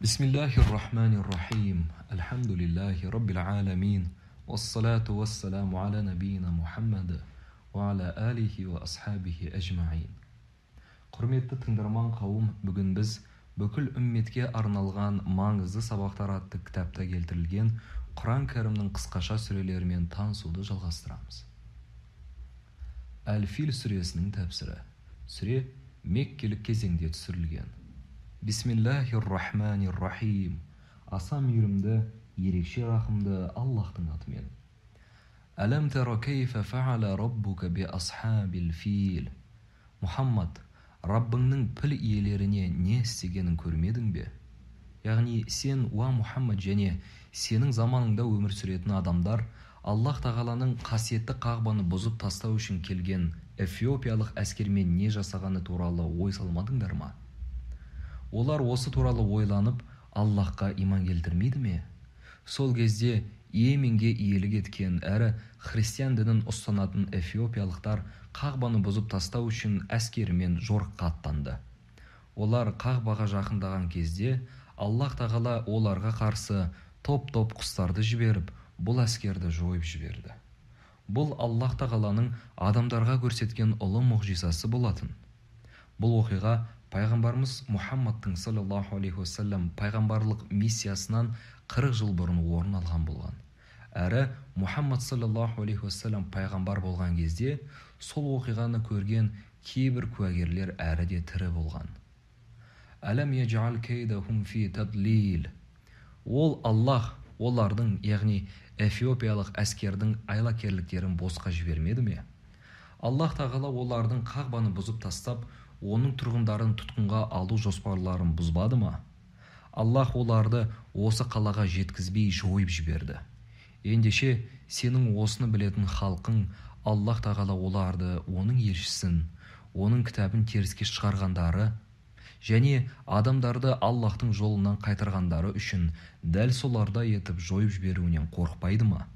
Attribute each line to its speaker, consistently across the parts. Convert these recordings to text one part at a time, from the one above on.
Speaker 1: بسم الله الرحمن الرحيم الحمد لله رب العالمين والصلاة والسلام على نبينا محمد وعلى آله وأصحابه أجمعين құрметті тыңдарман қауым бүгін біз бүкіл үмметке арналған маңызды сабақтар атты кітапта келтірілген құран кәрімнің қысқаша сүрелерімен танысуды жалғастырамыз әл фил сүресінің тәпсірі сүре меккелік кезеңде түсірілген бисмиллахир-рахманир-рахим аса мейірімді ерекше рақымды аллаһтың атымен әләм фәәлә раббука би фил мұхаммад раббыңның піл иелеріне не істегенін көрмедің бе яғни сен уа мұхаммад және сенің заманыңда өмір сүретін адамдар аллах тағаланың қасиетті қағбаны бұзып тастау үшін келген эфиопиялық әскермен не жасағаны туралы ой салмадыңдар ма олар осы туралы ойланып аллахқа иман келтірмейді ме сол кезде еменге иелік еткен әрі христиан дінін ұстанатын эфиопиялықтар қағбаны бұзып тастау үшін әскерімен жорыққа аттанды олар қағбаға жақындаған кезде аллах тағала оларға қарсы топ топ құстарды жіберіп бұл әскерді жойып жіберді бұл аллах тағаланың адамдарға көрсеткен ұлы мұғжизасы болатын бұл оқиға пайғамбарымыз мұхаммадтың саллаллаху алейхи уассалам пайғамбарлық миссиясынан 40 жыл бұрын орын алған болған әрі мұхаммад саллаллаху алейхи уассалам пайғамбар болған кезде сол оқиғаны көрген кейбір куәгерлер әрі де тірі болған ол аллах олардың яғни эфиопиялық әскердің айлакерліктерін босқа жібермеді ме аллах тағала олардың қағбаны бұзып тастап оның тұрғындарын тұтқынға алу жоспарларын бұзбады ма аллаһ оларды осы қалаға жеткізбей жойып жіберді ендеше сенің осыны білетін халқың аллаһ тағала оларды оның елшісін оның кітабын теріске шығарғандары және адамдарды аллаһтың жолынан қайтарғандары үшін дәл солардай етіп жойып жіберуінен қорықпайды ма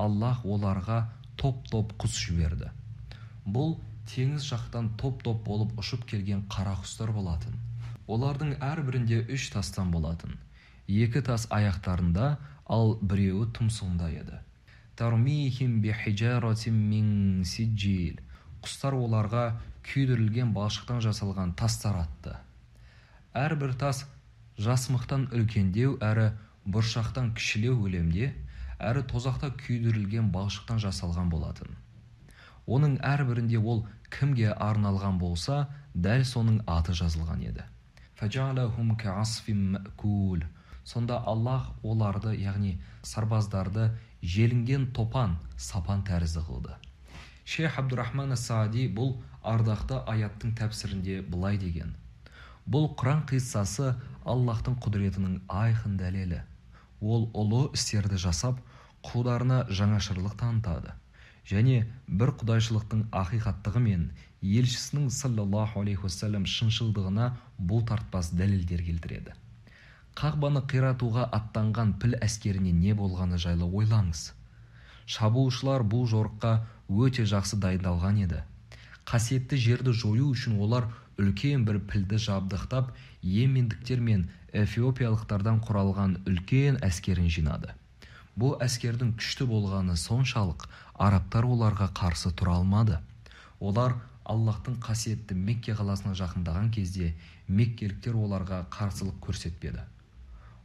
Speaker 1: аллаһ оларға топ-топ құс жіберді бұл теңіз жақтан топ-топ болып ұшып келген қара құстар болатын олардың әрбірінде үш тастан болатын екі тас аяқтарында ал біреуі тұмсығында еді құстар оларға күйдірілген балшықтан жасалған тастар атты әрбір тас жасмықтан үлкендеу әрі бұршақтан кішілеу көлемде әрі тозақта күйдірілген балшықтан жасалған болатын оның әрбірінде ол кімге арналған болса дәл соның аты жазылған еді сонда аллах оларды яғни сарбаздарды желінген топан сапан тәрізді қылды шейх абдурахман саади бұл ардақты аяттың тәпсірінде былай деген бұл құран қиссасы аллаһтың құдіретінің айқын дәлелі ол ұлы істерді жасап құлдарына жаңашырлық танытады және бір құдайшылықтың ақиқаттығы мен елшісінің саллаллаху алейхи уассалам шыншылдығына бұл тартпас дәлелдер келтіреді қағбаны қиратуға аттанған піл әскеріне не болғаны жайлы ойлаңыз шабуылшылар бұл жорыққа өте жақсы дайындалған еді қасиетті жерді жою үшін олар үлкен бір пілді жабдықтап йемендіктер мен эфиопиялықтардан құралған үлкен әскерін жинады бұл әскердің күшті болғаны соншалық арабтар оларға қарсы тұра алмады олар аллаһтың қасиетті мекке қаласына жақындаған кезде меккеліктер оларға қарсылық көрсетпеді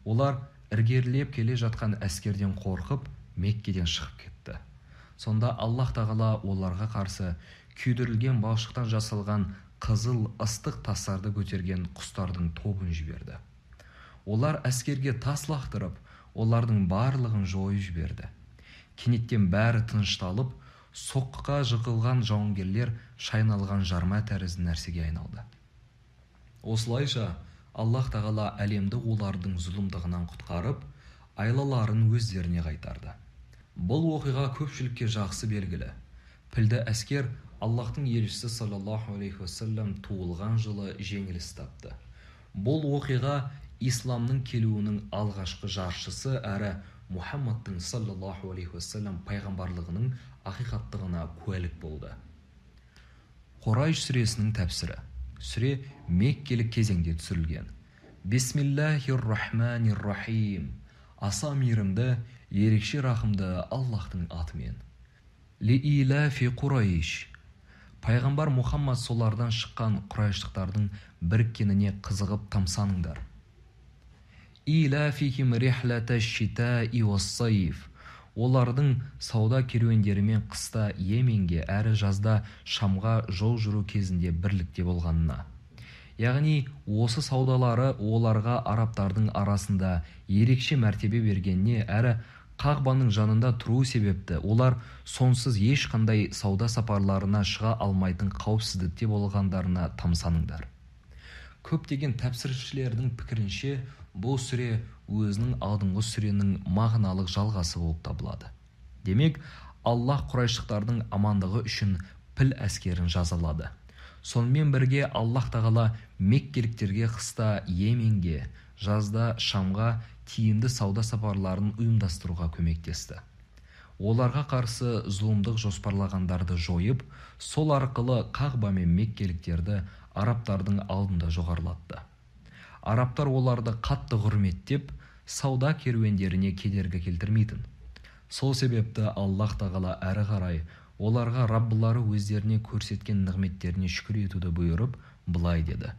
Speaker 1: олар іргерлеп келе жатқан әскерден қорқып меккеден шығып кетті сонда аллаһ тағала оларға қарсы күйдірілген балшықтан жасалған қызыл ыстық тастарды көтерген құстардың тобын жіберді олар әскерге тас лақтырып олардың барлығын жойып жіберді кенеттен бәрі тынышталып соққыға жығылған жауынгерлер шайналған жарма тәрізді нәрсеге айналды осылайша Аллах тағала әлемді олардың зұлымдығынан құтқарып айлаларын өздеріне қайтарды бұл оқиға көпшілікке жақсы белгілі пілді әскер аллаһтың елшісі саллаллаху алейхи уассалам туылған жылы жеңіліс тапты бұл оқиға исламның келуінің алғашқы жаршысы әрі мұхаммадтың саллаллаху алейхи уассалам пайғамбарлығының ақиқаттығына куәлік болды қорайш сүресінің тәпсірі сүре меккелік кезеңде түсірілген бисмиллахи рахманир рахим аса мейірімді ерекше рахымды аллаһтың атымен лииляфи құрайш пайғамбар мұхаммад солардан шыққан құрайыштықтардың біріккеніне қызығып тамсаныңдар илафихим рихлата шита олардың сауда керуендерімен қыста йеменге әрі жазда шамға жол жүру кезінде бірлікте болғанына яғни осы саудалары оларға арабтардың арасында ерекше мәртебе бергеніне әрі қағбаның жанында тұруы себепті олар сонсыз ешқандай сауда сапарларына шыға алмайтын қауіпсіздікте болғандарына тамсаныңдар көптеген тәпсіршілердің пікірінше бұл сүре өзінің алдыңғы сүренің мағыналық жалғасы болып табылады демек аллах құрайшықтардың амандығы үшін піл әскерін жазалады сонымен бірге аллах тағала меккеліктерге қыста йеменге жазда шамға тиімді сауда сапарларын ұйымдастыруға көмектесті оларға қарсы зұлымдық жоспарлағандарды жойып сол арқылы қағба мен меккеліктерді арабтардың алдында жоғарылатты арабтар оларды қатты құрметтеп сауда керуендеріне кедергі келтірмейтін сол себепті Аллах тағала әрі қарай оларға раббылары өздеріне көрсеткен нығметтеріне шүкір етуді бұйырып былай деді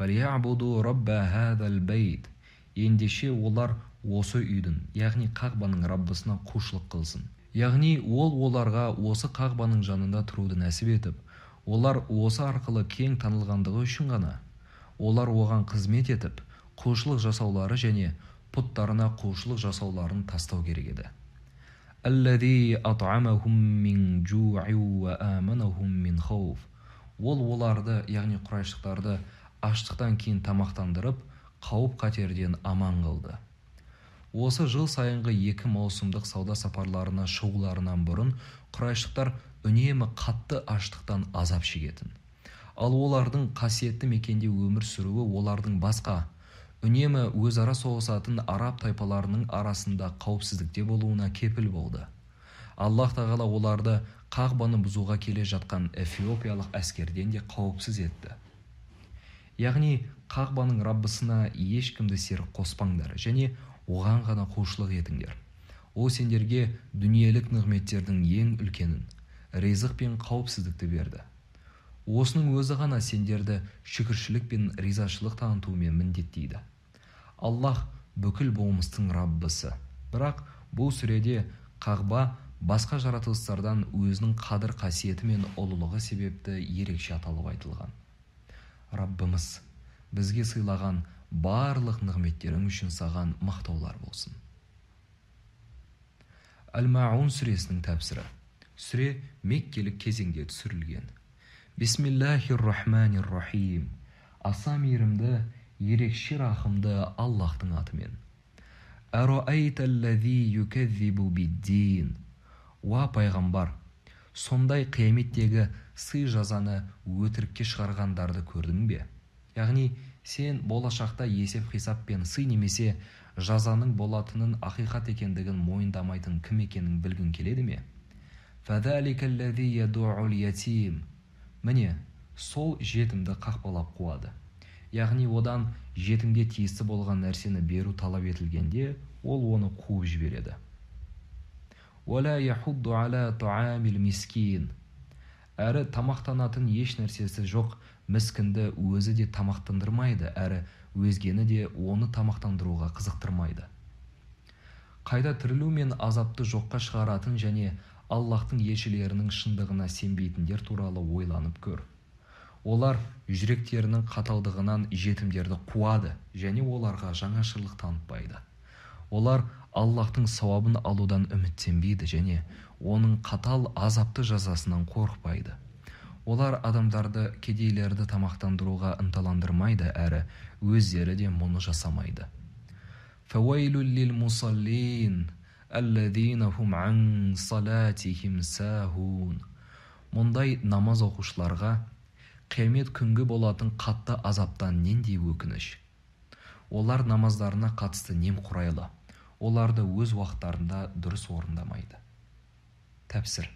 Speaker 1: رب هذا ендеше олар осы үйдің яғни қағбаның раббысына құлшылық қылсын яғни ол оларға осы қағбаның жанында тұруды нәсіп етіп олар осы арқылы кең танылғандығы үшін ғана олар оған қызмет етіп құлшылық жасаулары және пұттарына құлшылық жасауларын тастау керек еді ол оларды яғни құрайшықтарды аштықтан кейін тамақтандырып қауіп-қатерден аман қылды осы жыл сайынғы екі маусымдық сауда сапарларына шығуларынан бұрын құрайшықтар үнемі қатты аштықтан азап шегетін ал олардың қасиетті мекенде өмір сүруі олардың басқа үнемі өзара соғысатын араб тайпаларының арасында қауіпсіздікте болуына кепіл болды аллах тағала оларды қағбаны бұзуға келе жатқан эфиопиялық әскерден де қауіпсіз етті яғни қағбаның раббысына ешкімді серік қоспаңдар және оған ғана құлшылық етіңдер ол сендерге дүниелік нығметтердің ең үлкенін ризық пен қауіпсіздікті берді осының өзі ғана сендерді шүкіршілік пен ризашылық танытумен міндеттейді аллах бүкіл болмыстың раббысы бірақ бұл сүреде қағба басқа жаратылыстардан өзінің қадір қасиеті мен ұлылығы себепті ерекше аталып айтылған раббымыз бізге сыйлаған барлық нығметтерің үшін саған мақтаулар болсын әл маун сүресінің тәпсірі сүре меккелік кезеңде түсірілген бисмиллахир рахманир рахим аса мейірімді ерекше рахымды Аллахтың атымен уа пайғамбар сондай қияметтегі сый жазаны өтірікке шығарғандарды көрдің бе яғни сен болашақта есеп-қисап пен сый немесе жазаның болатынын ақиқат екендігін мойындамайтын кім екенін білгің келеді ме міне сол жетімді қақпалап қуады яғни одан жетімге тиісті болған нәрсені беру талап етілгенде ол оны қуып жібереді әрі тамақтанатын еш нәрсесі жоқ міскінді өзі де тамақтандырмайды әрі өзгені де оны тамақтандыруға қызықтырмайды қайда тірілу мен азапты жоққа шығаратын және аллаһтың елшілерінің шындығына сенбейтіндер туралы ойланып көр олар жүректерінің қаталдығынан жетімдерді қуады және оларға жаңашырлық танытпайды олар аллаһтың сауабын алудан үміттенбейді және оның қатал азапты жазасынан қорықпайды олар адамдарды кедейлерді тамақтандыруға ынталандырмайды әрі өздері де мұны жасамайды мұндай намаз оқушыларға қиямет күнгі болатын қатты азаптан нендей өкініш олар намаздарына қатысты немқұрайлы оларды өз уақыттарында дұрыс орындамайды тәпсір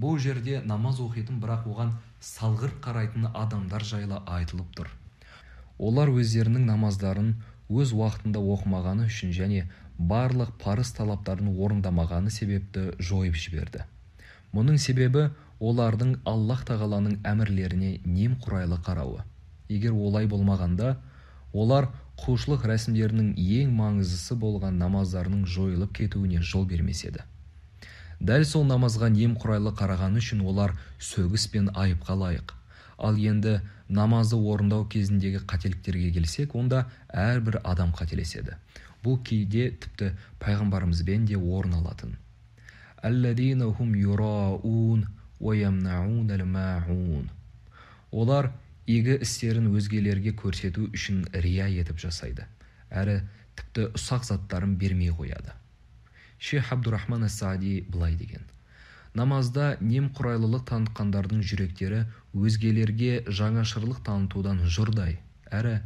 Speaker 1: бұл жерде намаз оқитын бірақ оған салғырт қарайтын адамдар жайлы айтылып тұр олар өздерінің намаздарын өз уақытында оқымағаны үшін және барлық парыз талаптарын орындамағаны себепті жойып жіберді мұның себебі олардың аллах тағаланың әмірлеріне немқұрайлы қарауы егер олай болмағанда олар құлшылық рәсімдерінің ең маңыздысы болған намаздарының жойылып кетуіне жол бермес еді дәл сол намазға немқұрайлы қарағаны үшін олар сөгіс пен айыпқа лайық ал енді намазды орындау кезіндегі қателіктерге келсек онда әрбір адам қателеседі бұл кейде тіпті пайғамбарымызбен де орын алатын олар игі істерін өзгелерге көрсету үшін рия етіп жасайды әрі тіпті ұсақ заттарын бермей қояды шейх абдурахман асади саади былай деген намазда немқұрайлылық танытқандардың жүректері өзгелерге жаңашырлық танытудан жұрдай әрі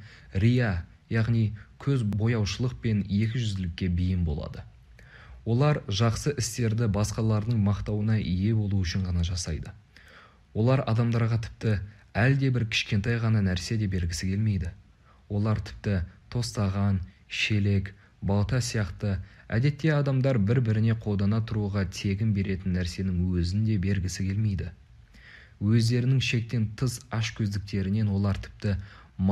Speaker 1: рия яғни көз бояушылық пен екіжүзділікке бейім болады олар жақсы істерді басқалардың мақтауына ие болу үшін ғана жасайды олар адамдарға тіпті әлде бір кішкентай ғана нәрсе де бергісі келмейді олар тіпті тостаған шелек балта сияқты әдетте адамдар бір-біріне қолдана тұруға тегін беретін нәрсенің өзін де бергісі келмейді өздерінің шектен тыс ашкөздіктерінен олар тіпті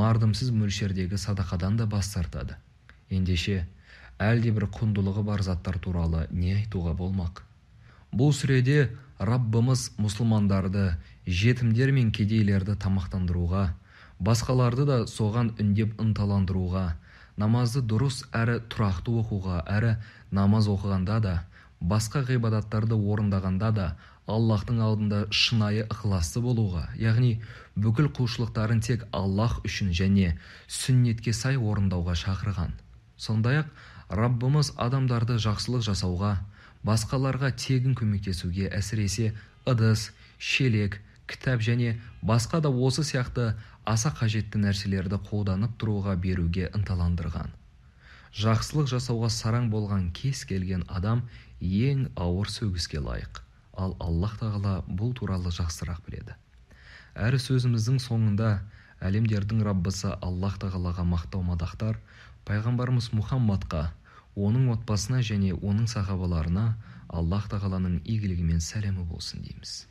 Speaker 1: мардымсыз мөлшердегі садақадан да бас тартады ендеше әлдебір құндылығы бар заттар туралы не айтуға болмақ бұл сүреде раббымыз мұсылмандарды жетімдер мен кедейлерді тамақтандыруға басқаларды да соған үндеп ынталандыруға намазды дұрыс әрі тұрақты оқуға әрі намаз оқығанда да басқа ғибадаттарды орындағанда да аллаһтың алдында шынайы ықыласты болуға яғни бүкіл құлшылықтарын тек аллаһ үшін және сүннетке сай орындауға шақырған сондай-ақ раббымыз адамдарды жақсылық жасауға басқаларға тегін көмектесуге әсіресе ыдыс шелек кітап және басқа да осы сияқты аса қажетті нәрселерді қолданып тұруға беруге ынталандырған жақсылық жасауға сараң болған кез келген адам ең ауыр сөгіске лайық ал Аллах тағала бұл туралы жақсырақ біледі Әрі сөзіміздің соңында әлемдердің раббысы Аллах тағалаға мақтау мадақтар пайғамбарымыз мұхаммадқа оның отбасына және оның сахабаларына аллах тағаланың игілігі сәлемі болсын дейміз